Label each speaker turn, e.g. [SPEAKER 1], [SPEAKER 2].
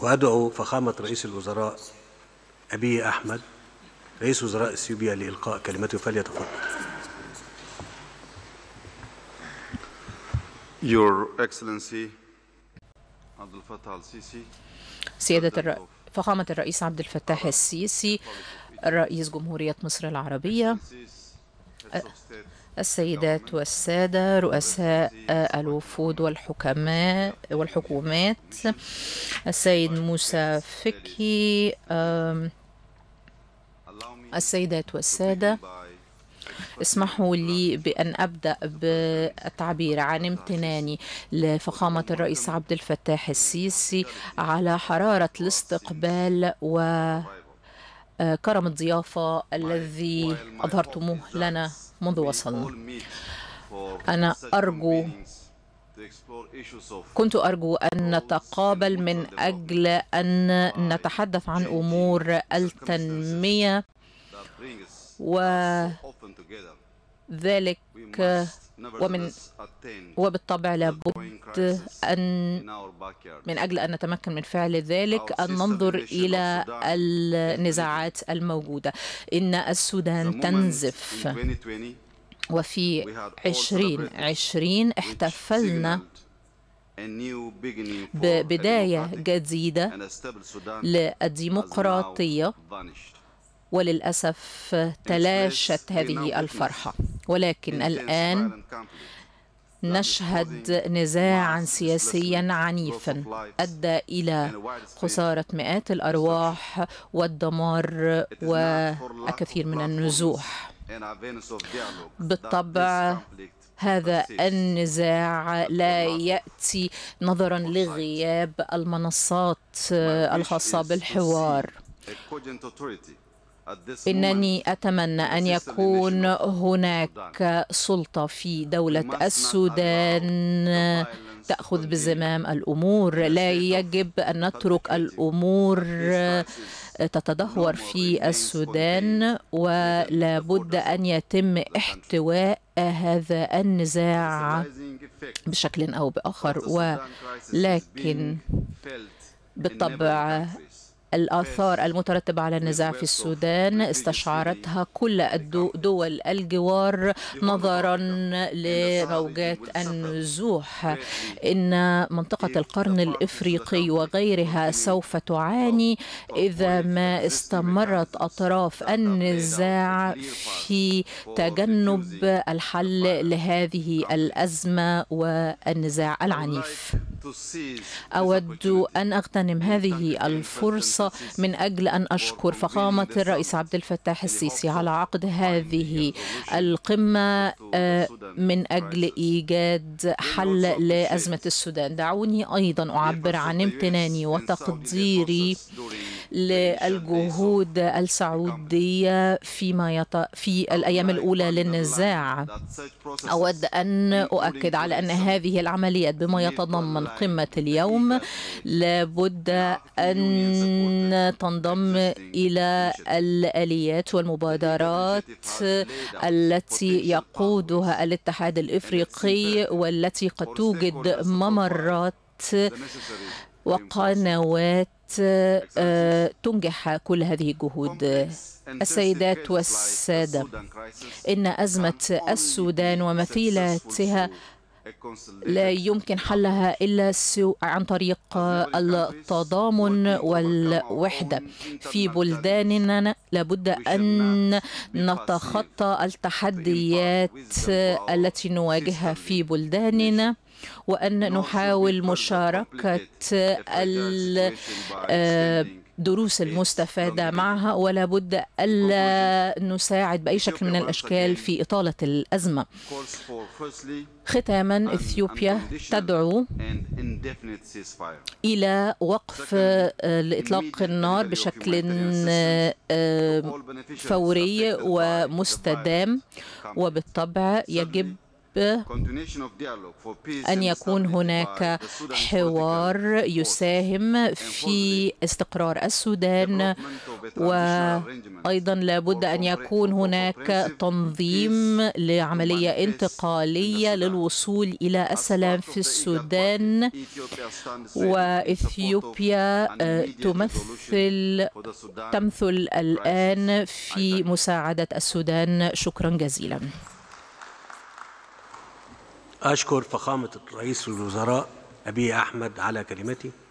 [SPEAKER 1] وأدعو فخامة رئيس الوزراء أبي أحمد رئيس وزراء اثيوبيا لإلقاء كلمته فليتفضل. Your Excellency عبد الفتاح السيسي سيادة فخامة الرئيس عبد الفتاح السيسي رئيس جمهورية مصر العربية السيدات والسادة رؤساء الوفود والحكماء والحكومات السيد موسى فكي السيدات والسادة اسمحوا لي بأن أبدأ بالتعبير عن امتناني لفخامة الرئيس عبد الفتاح السيسي على حرارة الاستقبال و آه، كرم الضيافة الذي أظهرتموه لنا منذ وصلنا أنا أرجو كنت أرجو أن نتقابل من أجل أن نتحدث عن أمور التنمية وذلك ومن وبالطبع لابد أن من أجل أن نتمكن من فعل ذلك أن ننظر إلى النزاعات الموجودة إن السودان تنزف وفي عشرين عشرين احتفلنا ببداية جديدة للديمقراطية وللأسف تلاشت هذه الفرحة ولكن الآن نشهد نزاعا سياسيا عنيفا ادى الى خساره مئات الارواح والدمار والكثير من النزوح بالطبع هذا النزاع لا ياتي نظرا لغياب المنصات الخاصه بالحوار إنني أتمنى أن يكون هناك سلطة في دولة السودان تأخذ بزمام الأمور لا يجب أن نترك الأمور تتدهور في السودان ولا بد أن يتم احتواء هذا النزاع بشكل أو بآخر ولكن بالطبع الآثار المترتبة على النزاع في السودان استشعرتها كل دول الجوار نظرا لموجات النزوح إن منطقة القرن الإفريقي وغيرها سوف تعاني إذا ما استمرت أطراف النزاع في تجنب الحل لهذه الأزمة والنزاع العنيف أود أن أغتنم هذه الفرصة من أجل أن أشكر فخامة الرئيس عبد الفتاح السيسي على عقد هذه القمة آه، من أجل إيجاد حل لأزمة السودان دعوني أيضا أعبر عن امتناني وتقديري للجهود السعودية فيما يط... في الأيام الأولى للنزاع أود أن أؤكد على أن هذه العمليات بما يتضمن قمة اليوم لابد أن تنضم إلى الآليات والمبادرات التي يقودها الاتحاد الإفريقي والتي قد توجد ممرات وقنوات آه، تنجح كل هذه الجهود السيدات والسادة إن أزمة السودان ومثيلاتها لا يمكن حلها إلا عن طريق التضامن والوحدة في بلداننا لابد أن نتخطى التحديات التي نواجهها في بلداننا وأن نحاول مشاركة الدروس آه، المستفادة معها ولا بد ألا نساعد بأي شكل من الأشكال في إطالة الأزمة ختاما إثيوبيا تدعو إلى وقف آه، لإطلاق النار بشكل آه، فوري ومستدام وبالطبع يجب أن يكون هناك حوار يساهم في استقرار السودان وأيضا لابد أن يكون هناك تنظيم لعملية انتقالية للوصول إلى السلام في السودان وإثيوبيا آه، تمثل تمثل الآن في مساعدة السودان شكرا جزيلا أشكر فخامة رئيس الوزراء أبي أحمد على كلمته